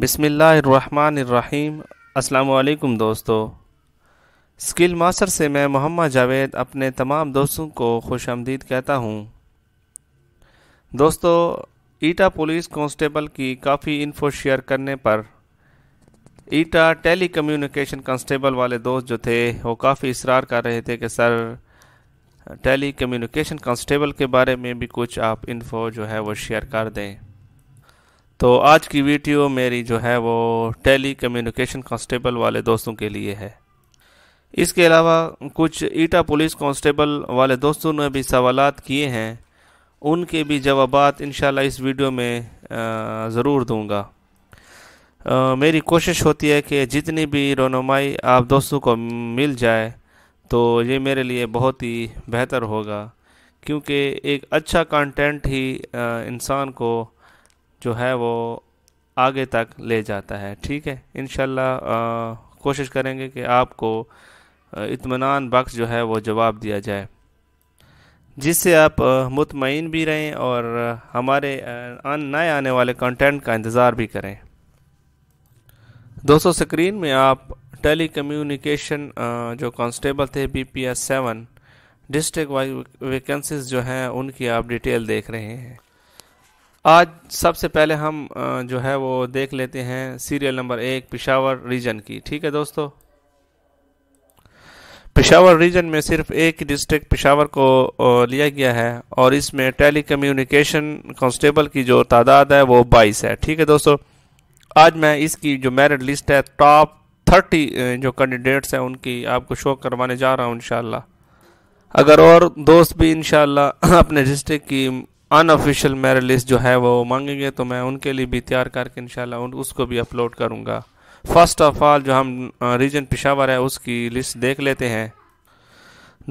बिसमीम् अल्लाम दोस्तों skill master से मैं मोहम्मद जावेद अपने तमाम दोस्तों को खुश आमदीद कहता हूँ दोस्तों ईटा पुलिस कांस्टेबल की काफ़ी इन्फो शेयर करने पर ईटा टेली कम्युनिकेशन कांस्टेबल वाले दोस्त जो थे वो काफ़ी इसरार कर रहे थे कि सर टेली कम्युनिकेशन कांस्टेबल के बारे में भी कुछ आप इन्फो जो है वो शेयर कर दें तो आज की वीडियो मेरी जो है वो टेली कम्युनिकेशन कांस्टेबल वाले दोस्तों के लिए है इसके अलावा कुछ ईटा पुलिस कांस्टेबल वाले दोस्तों ने भी सवाल किए हैं उनके भी जवाब इन इस वीडियो में ज़रूर दूंगा मेरी कोशिश होती है कि जितनी भी रोनुमाई आप दोस्तों को मिल जाए तो ये मेरे लिए बहुत ही बेहतर होगा क्योंकि एक अच्छा कंटेंट ही इंसान को जो है वो आगे तक ले जाता है ठीक है इन कोशिश करेंगे कि आपको इतमान बख्श जो है वो जवाब दिया जाए जिससे आप मुतमिन भी रहें और हमारे नए आने वाले कंटेंट का इंतज़ार भी करें दोस्तों स्क्रीन में आप टेली कम्युनिकेशन जो कांस्टेबल थे B P S seven district wise vacancies जो हैं उनकी आप डिटेल देख रहे हैं आज सबसे पहले हम जो है वो देख लेते हैं सीरियल नंबर एक पिशावर रीजन की ठीक है दोस्तों पिशावर रीजन में सिर्फ एक डिस्ट्रिक्ट पिशावर को लिया गया है और इसमें टेली कम्युनिकेशन कॉन्स्टेबल की जो तादाद है वो बाईस है ठीक है दोस्तों आज मैं इसकी जो मेरिट लिस्ट है टॉप थर्टी जो कैंडिडेट्स हैं उनकी आपको शो करवाने जा रहा हूँ इन अगर और दोस्त भी इन अपने डिस्ट्रिक्ट की अनऑफिशियल मेरा लिस्ट जो है वो मांगेंगे तो मैं उनके लिए भी तैयार करके इन उसको भी अपलोड करूँगा फ़र्स्ट ऑफ ऑल जो हम रीजन पिशावर है उसकी लिस्ट देख लेते हैं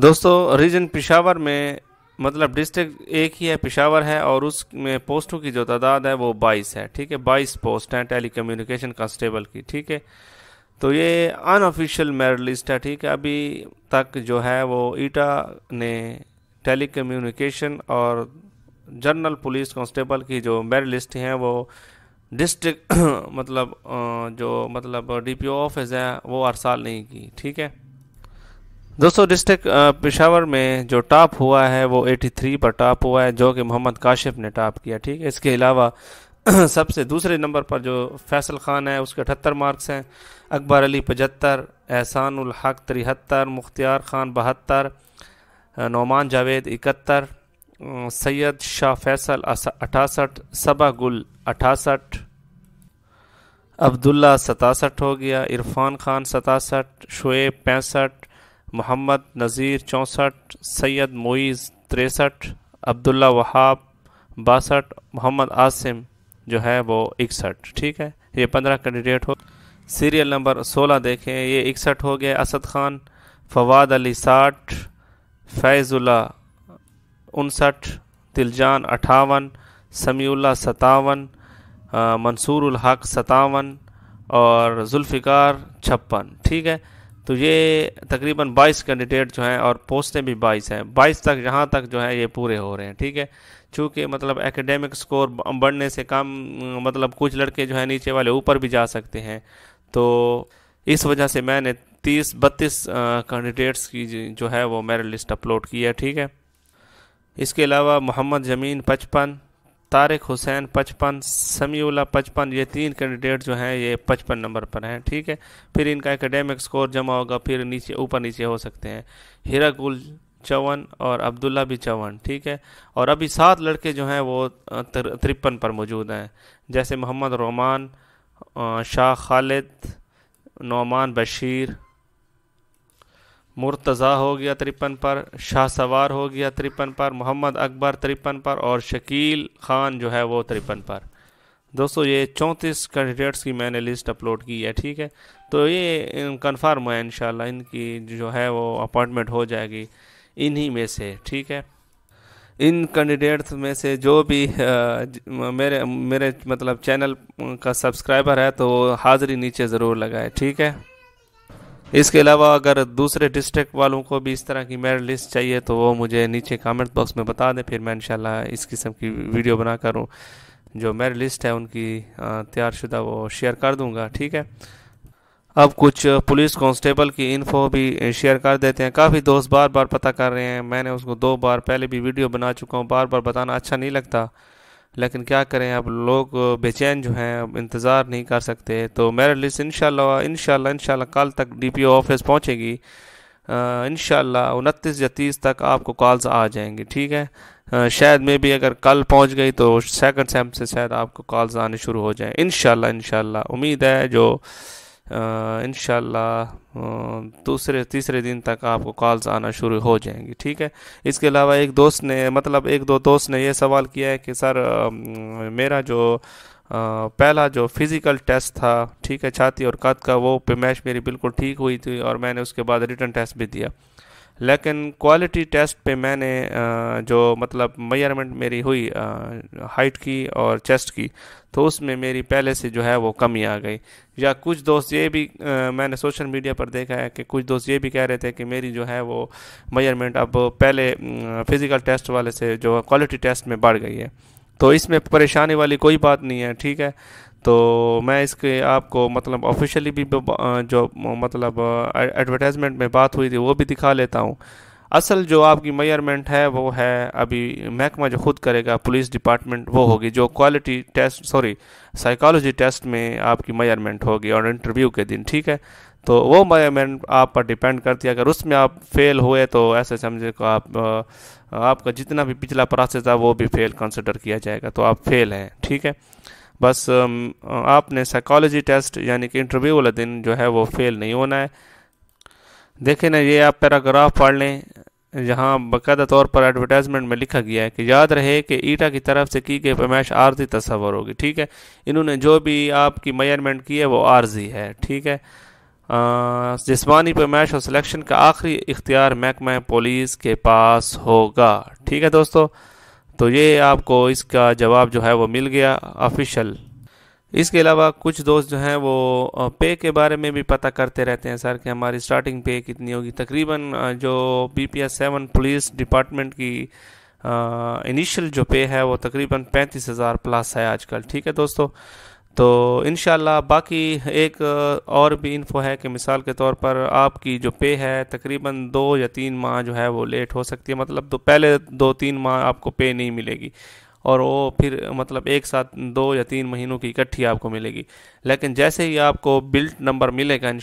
दोस्तों रीजन पिशावर में मतलब डिस्ट्रिक्ट एक ही है पिशावर है और उसमें पोस्टों की जो तादाद है वो बाईस है ठीक है बाईस पोस्ट हैं टेली कम्युनिकेशन कांस्टेबल की ठीक है तो ये अनऑफिशियल मेरिट लिस्ट है ठीक है अभी तक जो है वो ईटा ने टेली कम्युनिकेशन और जनरल पुलिस कांस्टेबल की जो मेरिट लिस्ट हैं वो डिस्ट्रिक्ट मतलब जो मतलब डीपीओ ऑफिस है वो हर साल नहीं की ठीक है दोस्तों डिस्ट्रिक्ट पेशावर में जो टॉप हुआ है वो 83 पर टॉप हुआ है जो कि मोहम्मद काशिफ ने टॉप किया ठीक है इसके अलावा सबसे दूसरे नंबर पर जो फैसल खान है उसके अठहत्तर मार्क्स हैं अकबर अली पचहत्तर एहसान हक तिहत्तर मुख्तियार खान बहत्तर नोमान जावेद इकहत्तर अं, सैयद शाह फैसल अठासठ सबा गुल अठासठ अब्दुल्ला सतासठ हो गया इरफान खान सतासठ शुएब पैंसठ मोहम्मद नज़ीर चौंसठ सैयद मोईज़ तिरसठ अब्दुल्ला वहाब बासठ मोहम्मद आसिम जो है वो इकसठ ठीक है ये पंद्रह कैंडिडेट हो सीरियल नंबर सोलह देखें ये इकसठ हो गया असद खान फवाद अली साठ फैज़ुल्ला उनसठ तिलजान अठावन समीउल्ला सतावन मंसूर हक सतावन और जुल्फ़िकार छप्पन ठीक है तो ये तकरीबन 22 कैंडिडेट जो हैं और पोस्टें भी 22 हैं 22 तक यहाँ तक जो है ये पूरे हो रहे हैं ठीक है चूँकि मतलब एकेडमिक स्कोर बढ़ने से कम मतलब कुछ लड़के जो हैं नीचे वाले ऊपर भी जा सकते हैं तो इस वजह से मैंने तीस बत्तीस कैंडिडेट्स की जो है वो मेरिट लिस्ट अपलोड की है ठीक है इसके अलावा मोहम्मद जमीन पचपन तारिक हुसैन पचपन समीउल्ला पचपन ये तीन कैंडिडेट जो हैं ये पचपन नंबर पर हैं ठीक है फिर इनका एकेडमिक स्कोर जमा होगा फिर नीचे ऊपर नीचे हो सकते हैं हीरा गुल चौवन और अब्दुल्ला भी चौवन ठीक है और अभी सात लड़के जो हैं वो तिरपन पर मौजूद हैं जैसे मोहम्मद रोमान शाह खालिद नौमान बशीर मुर्तज़ा हो गया तिरपन पर शाह सवार हो गया तिरपन पर मोहम्मद अकबर तिरपन पर और शकील ख़ान जो है वो तिरपन पर दोस्तों ये चौंतीस कैंडिडेट्स की मैंने लिस्ट अपलोड की है ठीक है तो ये कन्फर्म है इन इनकी जो है वो अपॉइंटमेंट हो जाएगी इन्हीं में से ठीक है इन कैंडिडेट्स में से जो भी आ, मेरे मेरे मतलब चैनल का सब्सक्राइबर है तो हाज़री नीचे ज़रूर लगाए ठीक है इसके अलावा अगर दूसरे डिस्ट्रिक्ट वालों को भी इस तरह की मेरिट लिस्ट चाहिए तो वो मुझे नीचे कमेंट बॉक्स में बता दें फिर मैं इंशाल्लाह इस किस्म की वीडियो बना करूँ जो मेरिट लिस्ट है उनकी तैयारशुदा वो शेयर कर दूँगा ठीक है अब कुछ पुलिस कांस्टेबल की इन्फो भी शेयर कर देते हैं काफ़ी दोस्त बार बार पता कर रहे हैं मैंने उसको दो बार पहले भी वीडियो बना चुका हूँ बार बार बताना अच्छा नहीं लगता लेकिन क्या करें अब लोग बेचैन जो हैं इंतज़ार नहीं कर सकते तो मेरिट लिस्ट इन शाला इन कल तक डी पी ओ ऑफिस पहुँचेगी इन उनतीस या तीस तक आपको कॉल्स आ जाएंगी ठीक है आ, शायद मे भी अगर कल पहुंच गई तो सेकंड सेम से शायद आपको कॉल्स आने शुरू हो जाएं इन इन उम्मीद है जो इन दूसरे तीसरे दिन तक आपको कॉल्स आना शुरू हो जाएंगी ठीक है इसके अलावा एक दोस्त ने मतलब एक दो दोस्त ने यह सवाल किया है कि सर मेरा जो आ, पहला जो फिज़िकल टेस्ट था ठीक है छाती और कद का वो पे मैच मेरी बिल्कुल ठीक हुई थी और मैंने उसके बाद रिटर्न टेस्ट भी दिया लेकिन क्वालिटी टेस्ट पे मैंने जो मतलब मेजरमेंट मेरी हुई हाइट की और चेस्ट की तो उसमें मेरी पहले से जो है वो कमी आ गई या कुछ दोस्त ये भी आ, मैंने सोशल मीडिया पर देखा है कि कुछ दोस्त ये भी कह रहे थे कि मेरी जो है वो मेजरमेंट अब पहले फिज़िकल टेस्ट वाले से जो क्वालिटी टेस्ट में बढ़ गई है तो इसमें परेशानी वाली कोई बात नहीं है ठीक है तो मैं इसके आपको मतलब ऑफिशियली भी जो मतलब एडवर्टाइजमेंट में बात हुई थी वो भी दिखा लेता हूँ असल जो आपकी मेयरमेंट है वो है अभी महकमा जो खुद करेगा पुलिस डिपार्टमेंट वो होगी जो quality test sorry psychology test में आपकी मेयरमेंट होगी और इंटरव्यू के दिन ठीक है तो वो मेयरमेंट आप पर डिपेंड करती है अगर उसमें आप फेल हुए तो ऐसे समझे को आप आपका जितना भी पिछला प्रोसेस था वो भी फेल कंसिडर किया जाएगा तो आप फेल हैं ठीक है बस आपने साइकोलॉजी टेस्ट यानी कि इंटरव्यू वाले दिन जो है वो फेल नहीं होना है देखें ना ये आप पैराग्राफ पढ़ लें जहाँ बाकायदा तौर पर एडवर्टाइजमेंट में लिखा गया है कि याद रहे कि ईटा की तरफ से की गई पैमाइश आर्जी तस्वर होगी ठीक है इन्होंने जो भी आपकी मेजरमेंट की है वो आर्जी है ठीक है जिसमानी पैमाइश और सिलेक्शन का आखिरी इख्तियार महकमा पुलिस के पास होगा ठीक है दोस्तों तो ये आपको इसका जवाब जो है वो मिल गया ऑफिशियल इसके अलावा कुछ दोस्त जो हैं वो पे के बारे में भी पता करते रहते हैं सर कि हमारी स्टार्टिंग पे कितनी होगी तकरीबन जो B P S seven police department की इनिशियल जो पे है वो तकरीबन पैंतीस हज़ार प्लस है आजकल ठीक है दोस्तों तो इन बाकी एक और भी इन्फो है कि मिसाल के तौर पर आपकी जो पे है तकरीबन दो या तीन माह जो है वो लेट हो सकती है मतलब तो पहले दो तीन माह आपको पे नहीं मिलेगी और वो फिर मतलब एक साथ दो या तीन महीनों की इकट्ठी आपको मिलेगी लेकिन जैसे ही आपको बिल्ट नंबर मिलेगा इन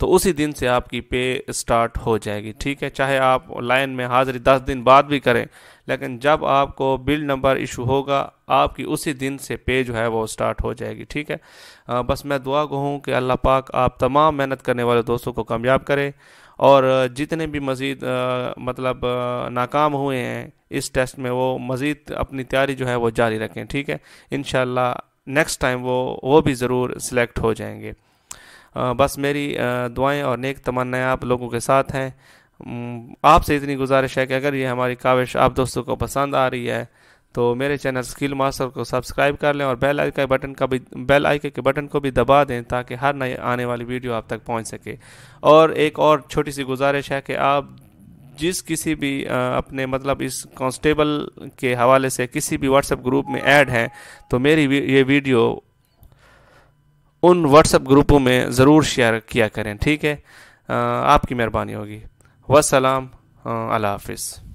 तो उसी दिन से आपकी पे स्टार्ट हो जाएगी ठीक है चाहे आप लाइन में हाज़िरी दस दिन बाद भी करें लेकिन जब आपको बिल नंबर इशू होगा आपकी उसी दिन से पे जो है वो स्टार्ट हो जाएगी ठीक है आ, बस मैं दुआ कहूँ कि अल्लाह पाक आप तमाम मेहनत करने वाले दोस्तों को कामयाब करें और जितने भी मज़ीद मतलब नाकाम हुए हैं इस टेस्ट में वो मज़ीद अपनी तैयारी जो है वो जारी रखें ठीक है इन नेक्स्ट टाइम वो वो भी ज़रूर सिलेक्ट हो जाएंगे बस मेरी दुआएं और नेक तमन्नाएं आप लोगों के साथ हैं आपसे इतनी गुजारिश है कि अगर ये हमारी काविश आप दोस्तों को पसंद आ रही है तो मेरे चैनल स्किल मास्टर को सब्सक्राइब कर लें और बेल आइकन बटन का भी बेल आइकन के बटन को भी दबा दें ताकि हर नए आने वाली वीडियो आप तक पहुंच सके और एक और छोटी सी गुजारिश है कि आप जिस किसी भी अपने मतलब इस कांस्टेबल के हवाले से किसी भी व्हाट्सएप ग्रुप में ऐड हैं तो मेरी ये वीडियो उन व्हाट्सएप ग्रुपों में ज़रूर शेयर किया करें ठीक है आपकी मेहरबानी होगी वसलाम अल्लाह हाफिज़